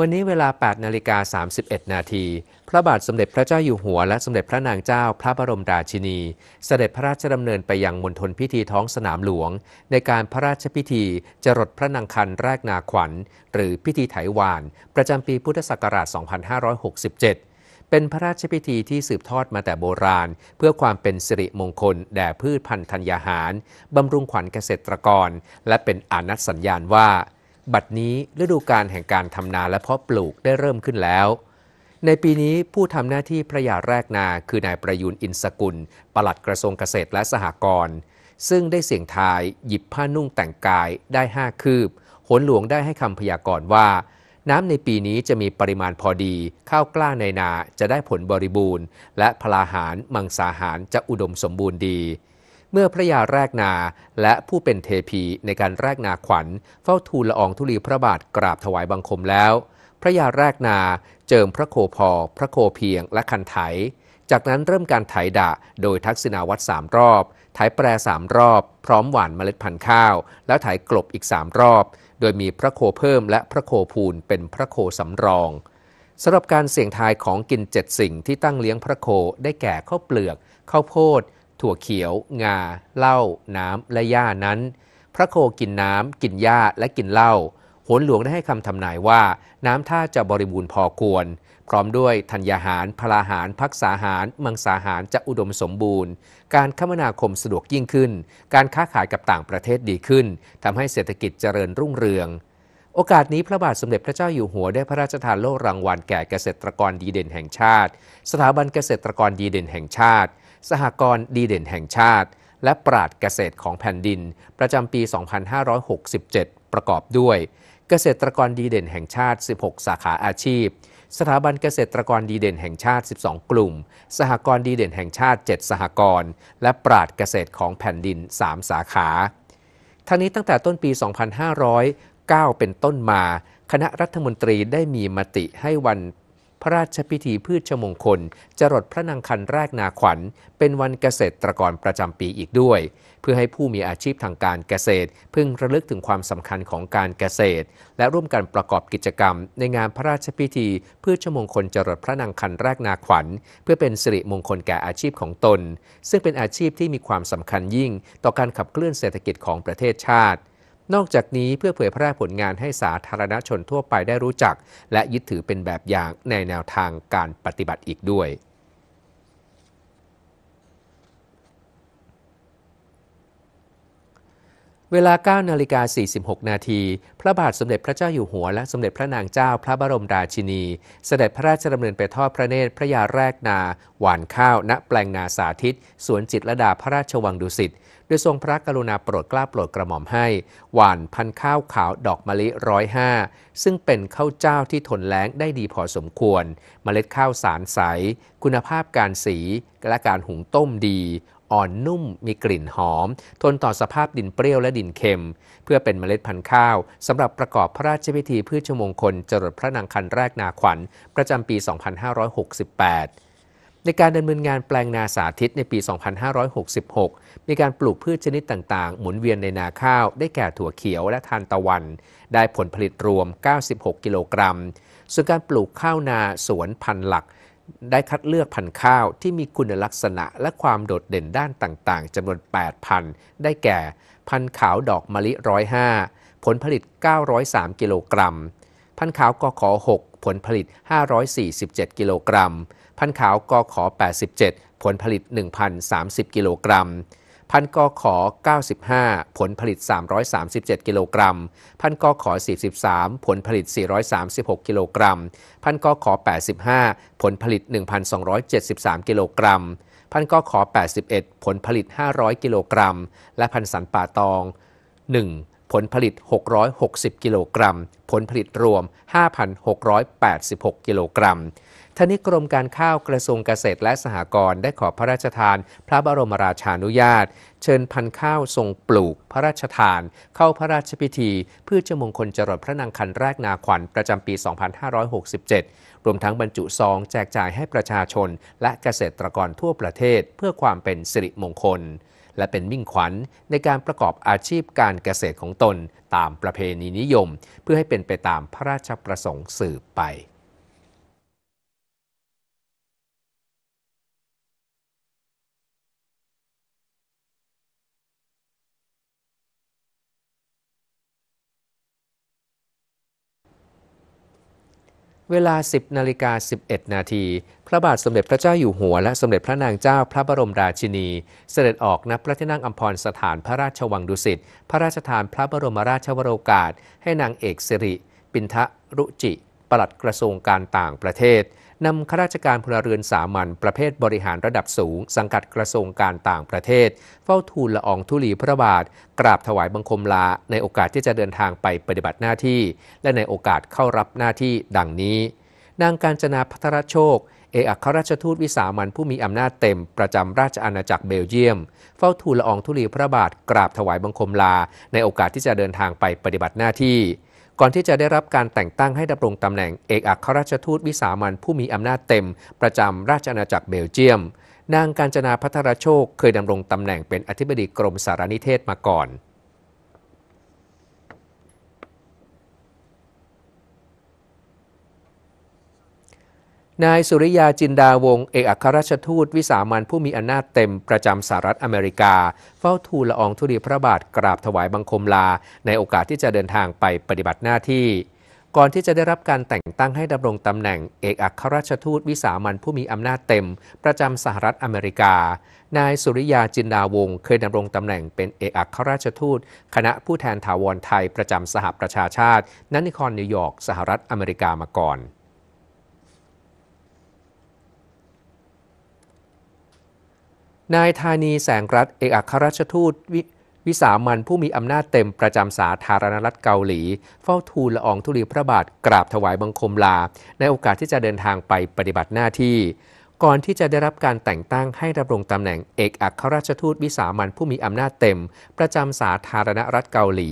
วันนี้เวลา8นาฬิกา 31 นาที พระบาทสมเด็จพระเจ้าอยู่หัวและสมเด็จพระนางเจ้าพระบรมราชินี เสด็จพระราชดำเนินไปยังมณฑลพิธีท้องสนามหลวง ในการพระราชพิธีจรดพระนางคันแรกนาขวัญ หรือพิธีไถวาน ประจำปีพุทธศักราช 2567 เป็นพระราชพิธีที่สืบทอดมาแต่โบราณ เพื่อความเป็นสิริมงคลแด่พืชพันธุ์ธัญญาหารบำรุงขวัญเกษตรกร และเป็นอนัตสัญญาณว่าบัดนี้ฤดูการแห่งการทำนาและเพาะปลูกได้เริ่มขึ้นแล้ว ในปีนี้ผู้ทำหน้าที่พระยาแรกนาคือนายประยุนอินสกุล ปลัดกระทรวงเกษตรและสหกรณ์ซึ่งได้เสี่ยงทาย หยิบผ้านุ่งแต่งกายได้ห้าคืบหนหลวงได้ให้คำพยากรณ์ว่า น้ำในปีนี้จะมีปริมาณพอดี ข้าวกล้าในนาจะได้ผลบริบูรณ์ และพลาหารมังสาหารจะอุดมสมบูรณ์ดีเมื่อพระยาแรกนาและผู้เป็นเทพีในการแรกนาขวัญ เฝ้าทูลละอองธุลีพระบาทกราบถวายบังคมแล้ว พระยาแรกนาเจิมพระโคพอ พระโคเพียงและคันไถ จากนั้นเริ่มการไถดะโดยทักษิณาวัดสามรอบ ไถแปรสามรอบพร้อมหว่านเมล็ดพันธุ์ข้าว แล้วไถกลบอีกสามรอบ โดยมีพระโคเพิ่มและพระโคพูนเป็นพระโคสำรองสำหรับการเสี่ยงทายของกินเจ็ดสิ่งที่ตั้งเลี้ยงพระโคได้แก่ข้าวเปลือกข้าวโพดถั่วเขียว งา เหล้า น้ำ และ หญ้านั้น พระโคกินน้ำ กินหญ้า และกินเหล้าโหนหลวงได้ให้คำทำนายว่าน้ำท่าจะบริบูรณ์พอควร พร้อมด้วยธัญญาหาร พลาหาร พักษาหาร มังสาหาร จะอุดมสมบูรณ์ การคมนาคมสะดวกยิ่งขึ้น การค้าขายกับต่างประเทศดีขึ้น ทำให้เศรษฐกิจเจริญรุ่งเรือง โอกาสนี้พระบาทสมเด็จพระเจ้าอยู่หัวได้พระราชทานโล่รางวัลแก่เกษตรกรดีเด่นแห่งชาติ สถาบันเกษตรกรดีเด่นแห่งชาติสหกรณ์ดีเด่นแห่งชาติ และปราดเกษตรของแผ่นดิน ประจำปี 2567 ประกอบด้วย เกษตรกรดีเด่นแห่งชาติ 16 สาขาอาชีพ สถาบันเกษตรกรดีเด่น แห่งชาติ 12 กลุ่ม สหกรณ์ดีเด่นแห่งชาติ 7 สหกรณ์และปราดเกษตรของแผ่นดิน 3 สาขาทั้งนี้ตั้งแต่ต้นปี 2500 9 เป็นต้นมา คณะรัฐมนตรีได้มีมติให้วันพระราชพิธีพืชมงคลจรดพระนางคันแรกนาขวัญเป็นวันเกษตรกรประจำปีอีกด้วย เพื่อให้ผู้มีอาชีพทางการเกษตรพึงระลึกถึงความสำคัญของการเกษตรและร่วมกันประกอบกิจกรรมในงานพระราชพิธีพืชมงคลจรดพระนางคันแรกนาขวัญเพื่อเป็นสิริมงคลแก่อาชีพของตนซึ่งเป็นอาชีพที่มีความสำคัญยิ่งต่อการขับเคลื่อนเศรษฐกิจของประเทศชาตินอกจากนี้เพื่อเผยแพร่ผลงานให้สาธารณชนทั่วไปได้รู้จัก และยึดถือเป็นแบบอย่างในแนวทางการปฏิบัติอีกด้วย เวลา9นาฬิกา46 นาที พระบาทสมเด็จพระเจ้าอยู่หัวและสมเด็จพระนางเจ้า พระบรมราชินี เสด็จพระราชดำเนินไปทอดพระเนตรพระยาแรกนา หวานข้าว ณแปลงนาสาธิต สวนจิตรดาพระราชวังดุสิตโดยทรงพระกรุณาโปรดกล้าโปรดกระหม่อมให้ หวานพันข้าวขาวดอกมะลิร้อยห้าซึ่งเป็นข้าวเจ้าที่ทนแล้งได้ดีพอสมควรมเมล็ดข้าวสารใส คุณภาพการสีและการหุงต้มดี อ่อนนุ่มมีกลิ่นหอม ทนต่อสภาพดินเปรี้ยวและดินเค็ม เพื่อเป็นเมล็ดพันธุ์ข้าวสำหรับประกอบพระราชพิธีพืชมงคลจรดพระนางคันแรกนาขวัญ ประจำปี 2568ในการดำเนินงานแปลงนาสาธิตในปี 2566 มีการปลูกพืชชนิดต่าง ๆ หมุนเวียนในนาข้าว ได้แก่ถั่วเขียวและทานตะวัน ได้ผลผลิตรวม 96 กิโลกรัม ส่วนการปลูกข้าวนาสวนพันหลัก ได้คัดเลือกพันข้าวที่มีคุณลักษณะและความโดดเด่นด้านต่าง ๆ จำนวน8พันได้แก่พันขาวดอกมะลิ105ผลผลิต 903 กิโลกรัม พันขาวกอขอ6ผลผลิต 547 กิโลกรัมพันขาวกอขอ 87 ผลผลิต 1,030 กิโลกรัม พันกอขอ 95 ผลผลิต 337 กิโลกรัม พันกอขอ43ผลผลิต 436 กิโลกรัม พันกอขอ 85 ผลผลิต 1,273 กิโลกรัม พันกอขอ 81 ผลผลิต 500 กิโลกรัม และพันสันป่าตอง 1ผลผลิต 660 กิโลกรัม ผลผลิตรวม 5,686 กิโลกรัมท่านี้กรมการข้าวกระทรวงเกษตรและสหกรณ์ ได้ขอพระราชทาน พระบรมราชานุญาต เชิญพันธุ์ข้าวทรงปลูกพระราชทานเข้าพระราชพิธีพืชมงคลจรดพระนางคันแรกนาขวัญประจำปี 2567 รวมทั้งบรรจุซอง แจกจ่ายให้ประชาชนและเกษตรกรทั่วประเทศเพื่อความเป็นสิริมงคลและเป็นมิ่งขวัญในการประกอบอาชีพการเกษตรของตนตามประเพณีนิยมเพื่อให้เป็นไปตามพระราชประสงค์สืบไปเวลา 10นาฬิกา 11 นาที พระบาทสมเด็จพระเจ้าอยู่หัวและสมเด็จพระนางเจ้าพระบรมราชินี เสด็จออกณพระที่นั่งอัมพรสถานพระราชวังดุสิตพระราชทานพระบรมราชวโรกาส ให้นางเอกสิริ ปินทะรุจิ ปลัดกระทรวงการต่างประเทศนำข้าราชการพลเรือนสามัญประเภทบริหารระดับสูง สังกัดกระทรวงการต่างประเทศ เฝ้าทูลละอองธุลีพระบาท กราบถวายบังคมลาในโอกาสที่จะเดินทางไปปฏิบัติหน้าที่ และในโอกาสเข้ารับหน้าที่ดังนี้ นางการจนาพัทรโชค เอกอัครราชทูตวิสามันผู้มีอำนาจเต็มประจำราชอาณาจักรเบลเยียม เฝ้าทูลละอองธุลีพระบาท กราบถวายบังคมลาในโอกาสที่จะเดินทางไปปฏิบัติหน้าที่ก่อนที่จะได้รับการแต่งตั้งให้ดำรงตำแหน่งเอกอัครราชทูตวิสามันผู้มีอำนาจเต็ม ประจำราชอาณาจักรเบลเยียม นางการจนาพัทรโชค เคยดำรงตำแหน่งเป็นอธิบดีกรมสารนิเทศมาก่อนนายสุริยาจินดาวงเอกอัครราชทูต วิสามันผู้มีอำนาจเต็มประจำสหรัฐอเมริกา เฝ้าทูลละอองธุลีพระบาทกราบถวายบังคมลาในโอกาสที่จะเดินทางไปปฏิบัติหน้าที่ ก่อนที่จะได้รับการแต่งตั้งให้ดำรงตำแหน่งเอกอัครราชทูต วิสามันผู้มีอำนาจเต็มประจำสหรัฐอเมริกา นายสุริยาจินดาวงเคยดำรงตำแหน่งเป็นเอกอัครราชทูตคณะผู้แทนถาวรไทยประจำสหประชาชาตินนครนิวยอร์กสหรัฐอเมริกามาก่อนนายธานีแสงรัฐเอกอัครราชทูตววิสามันผู้มีอำนาจเต็ม ประจำสาธารณรัฐเกาหลี เฝ้าทูลละอองธุลีพระบาทกราบถวายบังคมลา ในโอกาสที่จะเดินทางไปปฏิบัติหน้าที่ ก่อนที่จะได้รับการแต่งตั้งให้ดำรงตำแหน่งเอกอัครราชทูตวิสามันผู้มีอำนาจเต็ม ประจำสาธารณรัฐเกาหลี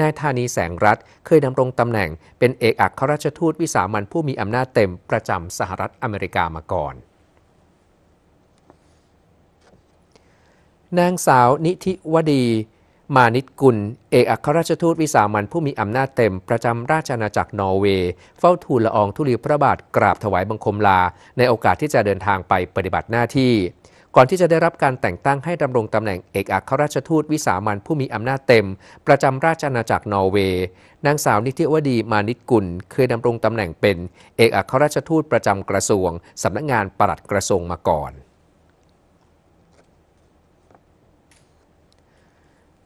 นายธานีแสงรัฐเคยดำรงตำแหน่งเป็นเอกอัครราชทูตวิสามันผู้มีอำนาจเต็ม ประจำสหรัฐอเมริกามาก่อนนางสาวนิธิวดี มานิตกุลเอกอัครราชทูตวิสามันผู้มีอำนาจเต็มประจำราชอาณาจักรนอร์เวย์ เฝ้าทูลละอองธุลีพระบาทกราบถวายบังคมลาในโอกาสที่จะเดินทางไปปฏิบัติหน้าที่ ก่อนที่จะได้รับการแต่งตั้งให้ดำรงตำแหน่งเอกอัครราชทูตวิสามันผู้มีอำนาจเต็มประจำราชอาณาจักรนอร์เวย์ นางสาวนิติวดีมานิตกุลเคยดำรงตำแหน่งเป็นเอกอัครราชทูตประจำกระทรวงสำนักงานปลัดกระทรวงมาก่อน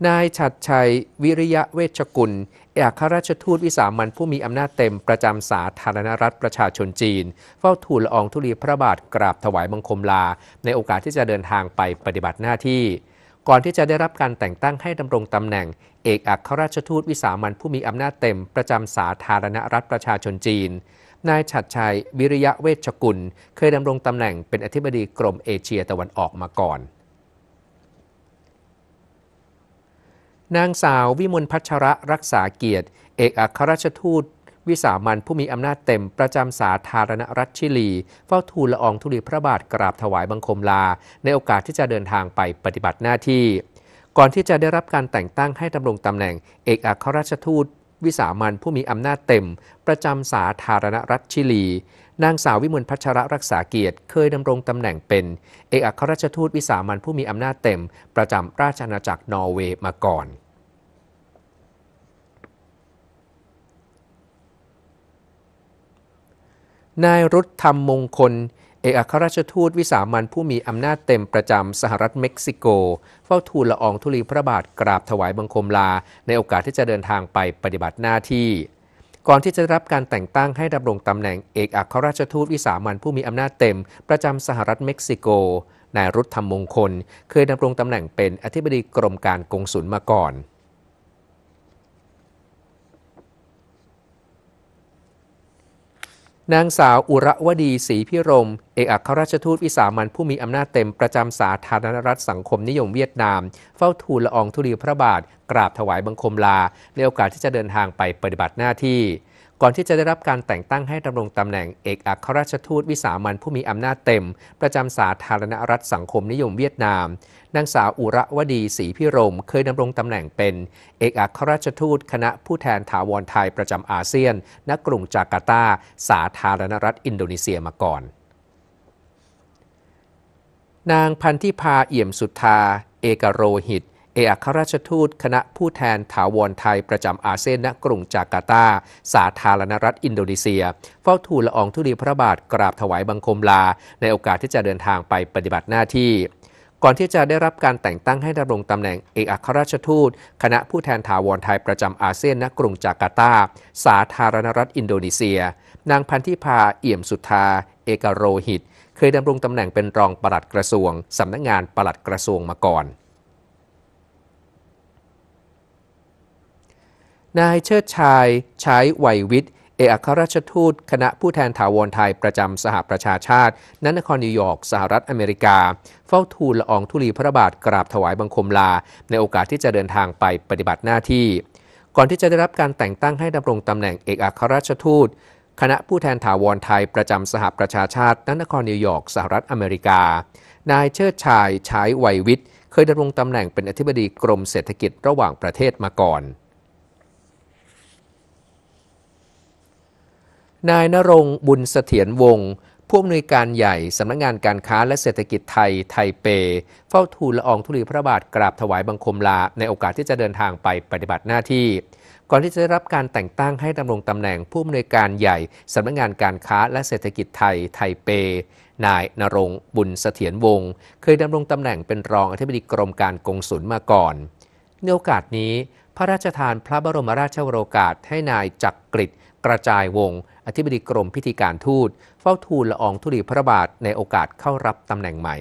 นายชัดชัย วิริยะเวชกุลเอกราชทูตวิสามันผู้มีอำนาจเต็มประจำสาธารณรัฐประชาชนจีน เฝ้าทูลลอองธุลีพระบาทกราบถวายบังคมลาในโอกาสที่จะเดินทางไปปฏิบัติหน้าที่ก่อนที่จะได้รับการแต่งตั้งให้ดำรงตำแหน่งเอกอัครราชทูตวิสามันผู้มีอำนาจเต็มประจำสาธารณรัฐประชาชนจีน นายฉัดชัย วิริยะเวชกุล เคยดำรงตำแหน่งเป็นอธิบดีกรมเอเชียตะวันออกมาก่อนนางสาววิมลพัชระรักษาเกียรติ เอกอัครราชทูต วิสามันผู้มีอำนาจเต็มประจำสาธารณรัฐชิลี เฝ้าทูลละอองธุลีพระบาทกราบถวายบังคมลา ในโอกาสที่จะเดินทางไปปฏิบัติหน้าที่ ก่อนที่จะได้รับการแต่งตั้งให้ดำรงตำแหน่งเอกอัครราชทูตวิสามันผู้มีอำนาจเต็มประจำสาธารณรัฐชิลี นางสาววิมลพัชระรักษาเกียรติเคยดำรงตำแหน่งเป็นเอกอัครราชทูตวิสามันผู้มีอำนาจเต็มประจำราชอาณาจักรนอร์เวย์มาก่อน นายรุธธรรมมงคลเอกอัครราชทูตวิสามันผู้มีอำนาจเต็มประจำสหรัฐเม็กซิโก เฝ้าทูลละอองธุลีพระบาทกราบถวายบังคมลาในโอกาสที่จะเดินทางไปปฏิบัติหน้าที่ ก่อนที่จะรับการแต่งตั้งให้ดำรงตำแหน่งเอกอัครราชทูตวิสามันผู้มีอำนาจเต็มประจำสหรัฐเม็กซิโกนายรุธธรรมมงคล เคยดำรงตำแหน่งเป็นอธิบดีกรมการกงสุลมาก่อนนางสาวอุระวดีศรีพิรม เอกอัครราชทูตวิสามันผู้มีอำนาจเต็มประจำสาธารณรัฐสังคมนิยมเวียดนาม เฝ้าทูลละอองธุลีพระบาท กราบถวายบังคมลา ในโอกาสที่จะเดินทางไปปฏิบัติหน้าที่ก่อนที่จะได้รับการแต่งตั้งให้ดำรงตำแหน่งเอกอัครราชทูต วิสามันผู้มีอำนาจเต็ม ประจำสาธารณรัฐสังคมนิยมเวียดนาม นางสาวอุระวดีศรีพิรมเคยดำรงตำแหน่งเป็น เอกอัครราชทูตคณะผู้แทนถาวรไทยประจำอาเซียนณกรุงจาการ์ตาสาธารณรัฐอินโดนีเซียมาก่อน นางพันธิพาเอี่ยมสุทธาเอกโรหิตเอกอัครราชทูตคณะผู้แทนถาวรไทยประจำอาเซียนณกรุงจาการ์ตา สาธารณรัฐอินโดนีเซีย เฝ้าทูลละอองธุลีพระบาทกราบถวายบังคมลาในโอกาสที่จะเดินทางไปปฏิบัติหน้าที่ ก่อนที่จะได้รับการแต่งตั้งให้ดำรงตำแหน่งเอกอัครราชทูตคณะผู้แทนถาวรไทยประจำอาเซียนณกรุงจาการ์ตา สาธารณรัฐอินโดนีเซีย นางพันธิพาเอี่ยมสุธาเอกโรหิต เคยดำรงตำแหน่งเป็นรองปลัดกระทรวงสำนักงงานปลัดกระทรวงมาก่อนนายเชิดชายใช้ไหววิทย์เอกอัครราชทูต คณะผู้แทนถาวรไทยประจำสหประชาชาตินนครนิวยอร์กสหรัฐอเมริกาเฝ้าทูลละอองธุลีพระบาทกราบถวายบังคมลา ในโอกาสที่จะเดินทางไปปฏิบัติหน้าที่ ก่อนที่จะได้รับการแต่งตั้งให้ดำรงตำแหน่งเอกอัครราชทูต คณะผู้แทนถาวรไทยประจำสหประชาชาติ นนครนิวยอร์กสหรัฐอเมริกา นายเชิดชายใช้ไววิทย์เคยดำรงตำแหน่งเป็นอธิบดีกรมเศรษฐกิจระหว่างประเทศมาก่อนนายนรงบุญเสถียรวงศ์ผู้อำนวยการใหญ่สำนักงงานการค้าและเศรษฐกิจไทยไทเป เฝ้าทูลละอองธุลีพระบาทกราบถวายบังคมลาในโอกาสที่จะเดินทางไปปฏิบัติหน้าที่ ก่อนที่จะได้รับการแต่งตั้งให้ดำรงตำแหน่งผู้อำนวยการใหญ่สำนักงงานการค้าและเศรษฐกิจไทยไทเป นายนรงบุญเสถียรวงศ์เคยดำรงตำแหน่งเป็นรองอธิบดีกรมการกงสุลมาก่อนในโอกาสนี้ พระราชทานพระบรมราชโองการให้นายจักรกริชกระจายวง อธิบดีกรมพิธีการทูต เฝ้าทูลละอองธุลีพระบาทในโอกาสเข้ารับตำแหน่งใหม่